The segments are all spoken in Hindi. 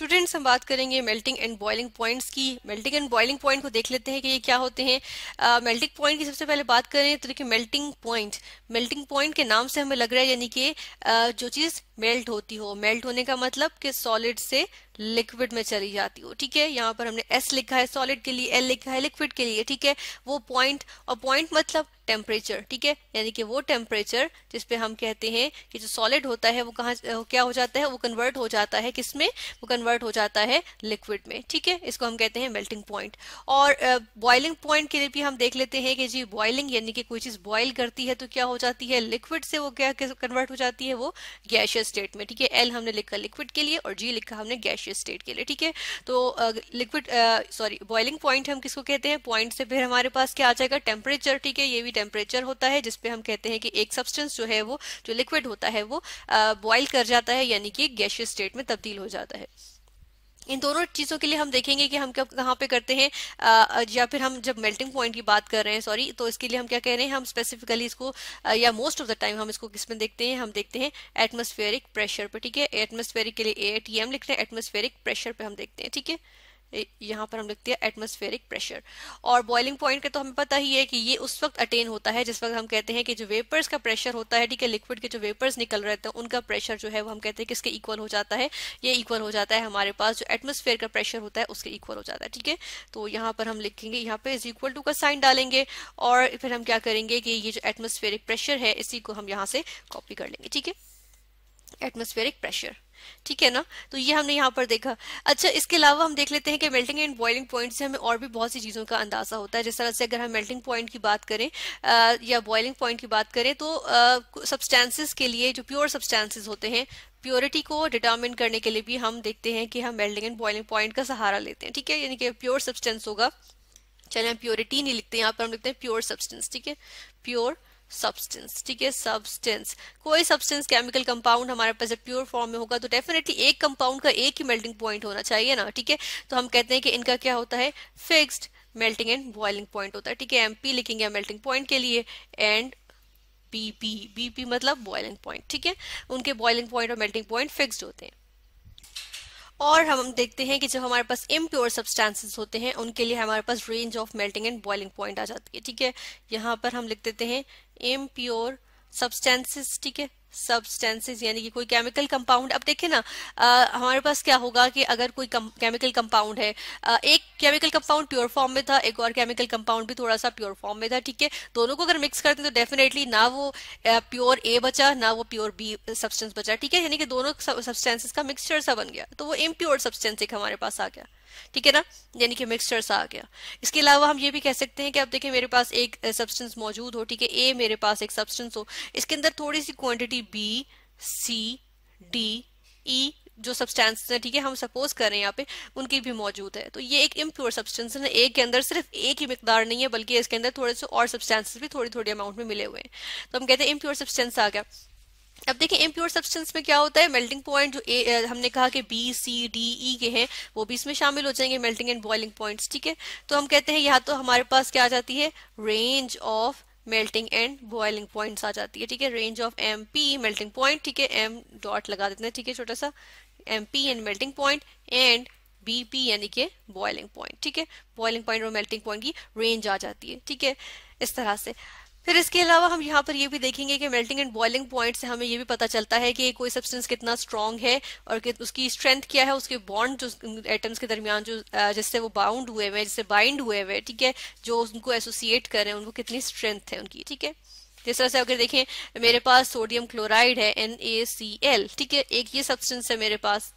स्टूडेंट्स हम बात करेंगे मेल्टिंग एंड बॉइलिंग पॉइंट्स की मेल्टिंग एंड बॉइलिंग पॉइंट को देख लेते हैं कि ये क्या होते हैं मेल्टिंग uh, पॉइंट की सबसे पहले बात करें तो देखिए मेल्टिंग पॉइंट मेल्टिंग पॉइंट के नाम से हमें लग रहा है यानी कि uh, जो चीज़ मेल्ट होती हो मेल्ट होने का मतलब कि सॉलिड से लिक्विड में चली जाती हो ठीक है यहाँ पर हमने एस लिखा है सॉलिड के लिए एल लिखा है लिक्विड के लिए ठीक है वो पॉइंट और पॉइंट मतलब टेम्परेचर ठीक है यानी कि वो टेम्परेचर जिसपे हम कहते हैं कि जो सॉलिड होता है वो कहाँ क्या हो जाता है वो कन्वर्ट हो जाता है किसमें वो कन्वर्ट हो जाता है लिक्विड में ठीक है इसको हम कहते हैं मेल्टिंग पॉइंट और बॉइलिंग uh, पॉइंट के लिए भी हम देख लेते हैं कि जी बॉइलिंग यानी कि कोई चीज़ बॉइल करती है तो क्या हो जाती है लिक्विड से वो क्या कन्वर्ट हो जाती है वो गैशियस स्टेट में ठीक है एल हमने लिखा लिक्विड के लिए और जी लिखा हमने गैशियस स्टेट के लिए ठीक है तो लिक्विड सॉरी बॉइलिंग पॉइंट हम किसको कहते हैं पॉइंट से फिर हमारे पास क्या आ जाएगा टेम्परेचर ठीक है ये भी टेम्परेचर होता है जिसपे हम कहते हैं कि एक सब्सटेंस जो है वो जो लिक्विड होता है वो बॉयल कर जाता है यानी कि गैशियस स्टेट में तब्दील हो जाता है इन दोनों चीज़ों के लिए हम देखेंगे कि हम कब कहाँ पे करते हैं आ, या फिर हम जब मेल्टिंग पॉइंट की बात कर रहे हैं सॉरी तो इसके लिए हम क्या कह रहे हैं हम स्पेसिफिकली इसको आ, या मोस्ट ऑफ द टाइम हम इसको किस में देखते हैं हम देखते हैं एटमोस्फेयरिक प्रेशर पर ठीक है एटमोस्फेयरिक के लिए ए टी एम लिखते हैं एटमोस्फेरिक प्रेशर पर हम देखते हैं ठीक है यहाँ पर हम लिखते हैं एटमोस्फेरिक प्रेशर और बॉइलिंग पॉइंट का तो हमें पता ही है कि ये उस वक्त अटेन होता है जिस वक्त हम कहते हैं कि जो वेपर्स का प्रेशर होता है ठीक है लिक्विड के जो वेपर्स निकल रहे थे उनका प्रेशर जो है वो हम कहते हैं किसके इक्वल हो जाता है ये इक्वल हो जाता है हमारे पास जो एटमोस्फेयर का प्रेशर होता है उसके इक्वल हो जाता है ठीक है तो यहाँ पर हम लिखेंगे यहाँ पे इज इक्वल टू का साइन डालेंगे और फिर हम क्या करेंगे कि ये जो एटमोस्फेरिक प्रेशर है इसी को हम यहाँ से कॉपी कर लेंगे ठीक है एटमोस्फेरिक प्रेशर ठीक है ना तो ये हमने यहाँ पर देखा अच्छा इसके अलावा हम देख लेते हैं कि मेल्टिंग एंड बॉइलिंग पॉइंट से हमें और भी बहुत सी चीज़ों का अंदाजा होता है जिस तरह से अगर हम मेल्टिंग पॉइंट की बात करें आ, या बॉइलिंग पॉइंट की बात करें तो सब्सटेंसेस के लिए जो प्योर सब्सटेंसेस होते हैं प्योरिटी को डिटर्मिन करने के लिए भी हम देखते हैं कि हम मेल्टिंग एंड बॉइलिंग पॉइंट का सहारा लेते हैं ठीक है यानी कि प्योर सब्सटेंस होगा चले हम प्योरिटी नहीं लिखते यहाँ पर हम लिखते हैं प्योर सब्सटेंस ठीक है प्योर सब्सटेंस ठीक है सब्सटेंस कोई सब्सटेंस केमिकल कंपाउंड हमारे पास प्योर फॉर्म में होगा तो डेफिनेटली एक कंपाउंड का एक ही मेल्टिंग पॉइंट होना चाहिए ना ठीक है तो हम कहते हैं कि इनका क्या होता है fixed melting and boiling point होता है ठीक है एमपी लिखेंगे मेल्टिंग पॉइंट के लिए एंड बीपी बीपी मतलब बॉइलिंग पॉइंट ठीक है उनके बॉइलिंग पॉइंट और मेल्टिंग पॉइंट फिक्स्ड होते हैं और हम देखते हैं कि जब हमारे पास इम्प्योर सब्सटेंसेस होते हैं उनके लिए हमारे पास range of melting and boiling point आ जाती है ठीक है यहाँ पर हम लिख देते हैं इम्प्योर सब्सटेंसेस ठीक है सब्सटेंसेज यानी कि कोई केमिकल कंपाउंड अब देखिए ना आ, हमारे पास क्या होगा कि अगर कोई केमिकल कंपाउंड है आ, एक केमिकल कंपाउंड प्योर फॉर्म में था एक और केमिकल कंपाउंड भी थोड़ा सा प्योर फॉर्म में था ठीक है दोनों को अगर मिक्स करते हैं तो डेफिनेटली ना वो प्योर ए बचा ना वो प्योर बी सब्सटेंस बचा ठीक है यानी कि दोनों सब्सटेंसेज का मिक्सचर सा बन गया तो वो इम्प्योर सब्सटेंस एक हमारे पास आ गया ठीक है ना यानी कि मिक्सचर सा आ गया इसके अलावा हम ये भी कह सकते हैं कि अब देखिए मेरे पास एक सब्सटेंस मौजूद हो ठीक है ए मेरे पास एक सब्सटेंस हो इसके अंदर थोड़ी सी quantity B C D E जो सब्सटेंस है ठीक है हम सपोज कर रहे हैं यहाँ पे उनकी भी मौजूद है तो ये एक इम्प्योर सब्सटेंस है एक के अंदर सिर्फ एक ही मकदार नहीं है बल्कि इसके अंदर थोड़े से और सब्सटेंसेस भी थोड़ी थोड़ी अमाउंट में मिले हुए हैं तो हम कहते हैं इम्प्योर सब्सटेंस आ गया अब देखिए इम्प्योर सब्सटेंस में क्या होता है मेल्टिंग पॉइंट जो ए, हमने कहा कि बी सी डी ई के हैं वो भी इसमें शामिल हो जाएंगे मेल्टिंग एंड बॉइलिंग पॉइंट्स ठीक है तो हम कहते हैं यहाँ तो हमारे पास क्या आ जाती है range of melting and boiling points आ जाती है ठीक है range of M P melting point ठीक है एम डॉट लगा देते हैं ठीक है छोटा सा M P and melting point and P यानी कि बॉइलिंग पॉइंट ठीक है बॉइलिंग पॉइंट और मेल्टिंग पॉइंट की रेंज आ जाती है ठीक है इस तरह से फिर इसके अलावा हम यहाँ पर ये भी देखेंगे कि मेल्टिंग एंड बॉइलिंग पॉइंट से हमें ये भी पता चलता है कि कोई सब्सटेंस कितना स्ट्रांग है और उसकी स्ट्रेंथ क्या है उसके बॉन्ड जो एटम्स के दरमियान जो जिससे वो बाउंड हुए हुए हैं जिससे बाइंड हुए हुए ठीक है जो उनको एसोसिएट कर रहे हैं उनको कितनी स्ट्रेंथ है उनकी ठीक है जिस तरह से अगर देखें मेरे पास सोडियम क्लोराइड है एन ठीक है एक ये सब्सटेंस है मेरे पास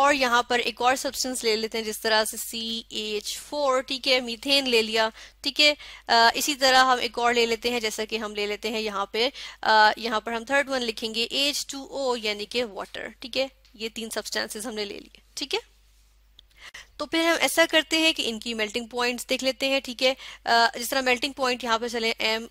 और यहाँ पर एक और सब्सटेंस ले लेते हैं जिस तरह से सी एच फोर ठीक है मीथेन ले लिया ठीक है इसी तरह हम एक और ले लेते हैं जैसा कि हम ले लेते हैं यहाँ पे यहाँ पर हम थर्ड वन लिखेंगे एच टू ओ यानी कि वाटर ठीक है ये तीन सब्सटेंसेस हमने ले लिए ठीक है तो फिर हम ऐसा करते हैं कि इनकी मेल्टिंग पॉइंट्स देख लेते हैं ठीक है जिस तरह मेल्टिंग पॉइंट यहाँ पे चले एम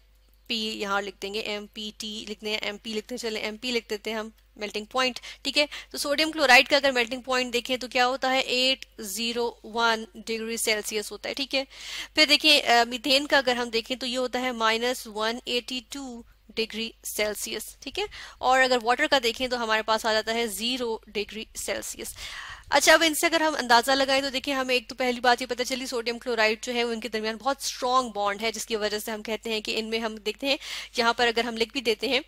पी यहाँ लिख देंगे एम पी टी लिखने एम पी लिखते हैं चले एम पी लिख देते हैं हम मेल्टिंग पॉइंट ठीक है तो सोडियम क्लोराइड का अगर मेल्टिंग पॉइंट देखें तो क्या होता है eight zero one degree Celsius होता है ठीक है फिर देखिए मिथेन का अगर हम देखें तो ये होता है minus one eighty two degree Celsius ठीक है और अगर वाटर का देखें तो हमारे पास आ जाता है जीरो डिग्री सेल्सियस अच्छा अब इनसे अगर हम अंदाजा लगाएं तो देखिए हमें एक तो पहली बात ये पता चली सोडियम क्लोराइड जो है उनके दरमियान बहुत स्ट्रॉन्ग बॉन्ड है जिसकी वजह से हम कहते हैं कि इनमें हम देखते हैं यहाँ पर अगर हम लिख भी देते हैं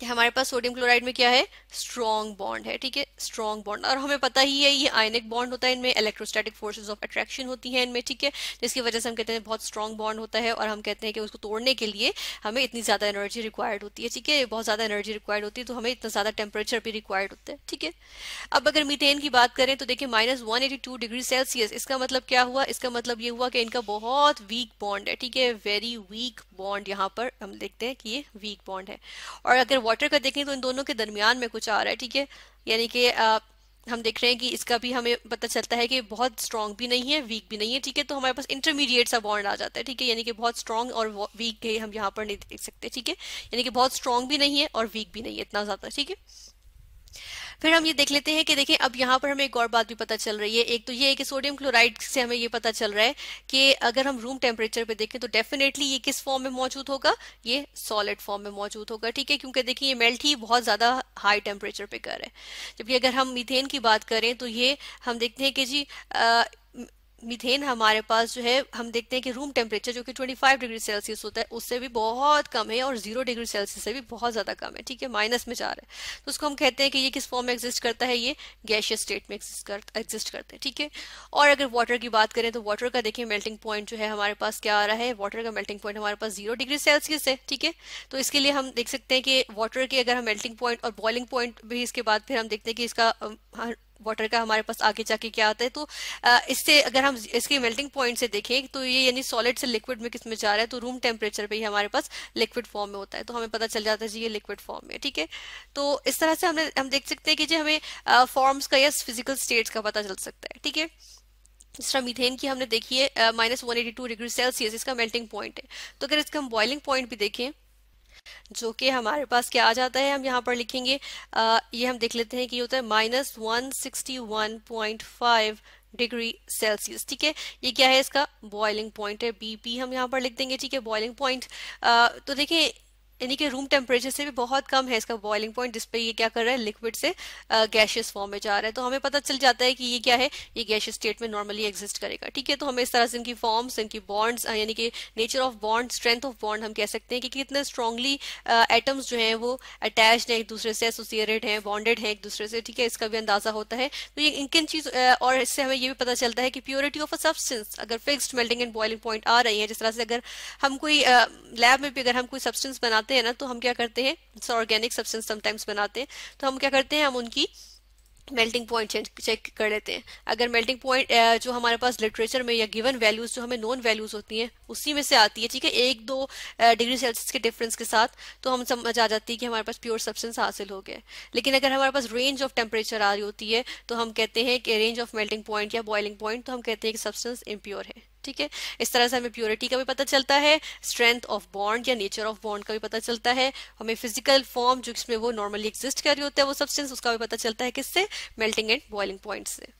कि हमारे पास सोडियम क्लोराइड में क्या है स्ट्रॉन्ग बॉन्ड है ठीक है स्ट्रॉन्ग बॉन्ड और हमें पता ही है ये आयनिक बॉन्ड होता है इनमें इलेक्ट्रोस्टैटिक फोर्सेज ऑफ अट्रैक्शन होती है इनमें ठीक है जिसकी वजह से हम कहते हैं बहुत स्ट्रॉन्ग बॉन्ड होता है और हम कहते हैं कि उसको तोड़ने के लिए हमें इतनी ज्यादा एनर्जी रिक्वायर्ड होती है ठीक है बहुत ज्यादा एनर्जी रिक्वायर्ड होती है तो हमें इतना ज्यादा टेम्परेचर भी रिक्वायर्ड होता है ठीक है अब अगर मीथेन की बात करें तो देखिए माइनस डिग्री सेल्सियस इसका मतलब क्या हुआ इसका मतलब ये हुआ कि इनका बहुत वीक बॉन्ड है ठीक है वेरी वीक बॉन्ड यहाँ पर हम देखते हैं कि ये वीक बॉन्ड है और अगर वाटर का देखें तो इन दोनों के दरमियान में कुछ आ रहा है ठीक है यानी कि हम देख रहे हैं कि इसका भी हमें पता चलता है कि बहुत स्ट्रॉन्ग भी नहीं है वीक भी नहीं है ठीक है तो हमारे पास इंटरमीडिएट सा बॉन्ड आ जाता है ठीक है यानी कि बहुत स्ट्रॉन्ग और वीक हम यहाँ पर नहीं देख सकते ठीक है यानी कि बहुत स्ट्रॉन्ग भी नहीं है और वीक भी नहीं है इतना ज़्यादा ठीक है फिर हम ये देख लेते हैं कि देखिए अब यहाँ पर हमें एक और बात भी पता चल रही है एक तो ये है कि सोडियम क्लोराइड से हमें ये पता चल रहा है कि अगर हम रूम टेम्परेचर पे देखें तो डेफिनेटली ये किस फॉर्म में मौजूद होगा ये सॉलिड फॉर्म में मौजूद होगा ठीक है क्योंकि देखिए ये मेल्ट ही बहुत ज्यादा हाई टेम्परेचर पे कर रहे है जबकि अगर हम मिथेन की बात करें तो ये हम देखते हैं कि जी आ, मीथेन हमारे पास जो है हम देखते हैं कि रूम टेम्परेचर जो कि 25 डिग्री सेल्सियस होता है उससे भी बहुत कम है और जीरो डिग्री सेल्सियस से भी बहुत ज़्यादा कम है ठीक है माइनस में जा रहा है तो उसको हम कहते हैं कि ये किस फॉर्म में एग्जिस्ट करता है ये गैशियस स्टेट में एग्जिस्ट करता है ठीक है और अगर वाटर की बात करें तो वाटर का देखिए मेल्टिंग पॉइंट जो है हमारे पास क्या आ रहा है वाटर का मेल्टिंग पॉइंट हमारे पास जीरो डिग्री सेल्सियस है ठीक है तो इसके लिए हम देख सकते हैं कि वाटर के अगर हम मेल्टिंग पॉइंट और बॉइलिंग पॉइंट भी इसके बाद फिर हम देखते हैं कि इसका वाटर का हमारे पास आगे जाके क्या आता है तो इससे अगर हम इसके मेल्टिंग पॉइंट से देखें तो ये यानी सॉलिड से लिक्विड में किस में जा रहा है तो रूम टेम्परेचर पे ही हमारे पास लिक्विड फॉर्म में होता है तो हमें पता चल जाता है जी ये लिक्विड फॉर्म में ठीक है तो इस तरह से हमने हम देख सकते हैं कि जी हमें फॉर्म्स का या फिजिकल स्टेट्स का पता चल सकता है ठीक है तरह मीथेन की हमने देखी है minus one eighty two degree Celsius इसका मेल्टिंग पॉइंट है तो अगर इसका हम बॉइलिंग पॉइंट भी देखें जो कि हमारे पास क्या आ जाता है हम यहाँ पर लिखेंगे आ, ये हम देख लेते हैं कि होता है minus one sixty one point five degree Celsius ठीक है ये क्या है इसका बॉइलिंग पॉइंट है बीपी हम यहाँ पर लिख देंगे ठीक है बॉइलिंग पॉइंट तो देखिए यानी कि रूम टेम्परेचर से भी बहुत कम है इसका बॉइलिंग पॉइंट जिसपे ये क्या कर रहा है लिक्विड से गैशियस फॉर्म में जा रहा है तो हमें पता चल जाता है कि ये क्या है ये गैशियस स्टेट में नॉर्मली एग्जिस्ट करेगा ठीक है तो हमें इस तरह से इनकी फॉर्म्स इनकी बॉन्ड्स यानी कि nature of bond strength of bond हम कह सकते हैं कि कितने स्ट्रांगली एटम्स जो है वो अटैच है एक दूसरे से एसोसिएटेड है बॉन्डेड है एक दूसरे से ठीक है इसका भी अंदाजा होता है तो ये इन किन चीज और इससे हमें ये भी पता चलता है कि प्योरिटी ऑफ अ सब्सटेंस अगर fixed melting and boiling point आ रही है जिस तरह से अगर हम कोई लैब में भी अगर हम कोई सब्सटेंस बनाते बनाते हैं ना तो हम क्या करते हैं ऑर्गेनिक सब्सटेंस समटाइम्स बनाते हैं तो हम क्या करते हैं हम उनकी मेल्टिंग पॉइंट चेक कर लेते हैं अगर मेल्टिंग पॉइंट जो हमारे पास लिटरेचर में या गिवन वैल्यूज जो हमें नॉन वैल्यूज होती हैं उसी में से आती है ठीक है एक दो डिग्री सेल्सियस के डिफरेंस के साथ तो हम समझ आ जाती है कि हमारे पास प्योर सब्सटेंस हासिल हो गया लेकिन अगर हमारे पास रेंज ऑफ टेम्परेचर आ रही होती है तो हम कहते हैं कि रेंज ऑफ मेल्टिंग पॉइंट या बॉइलिंग पॉइंट तो हम कहते हैं कि सब्सटेंस इम्प्योर है ठीक है इस तरह से हमें प्योरिटी का भी पता चलता है स्ट्रेंथ ऑफ बॉन्ड या नेचर ऑफ बॉन्ड का भी पता चलता है हमें फिजिकल फॉर्म जो इसमें वो नॉर्मली एग्जिस्ट कर रही होता है वो सब्सटेंस उसका भी पता चलता है किससे मेल्टिंग एंड बॉइलिंग पॉइंट से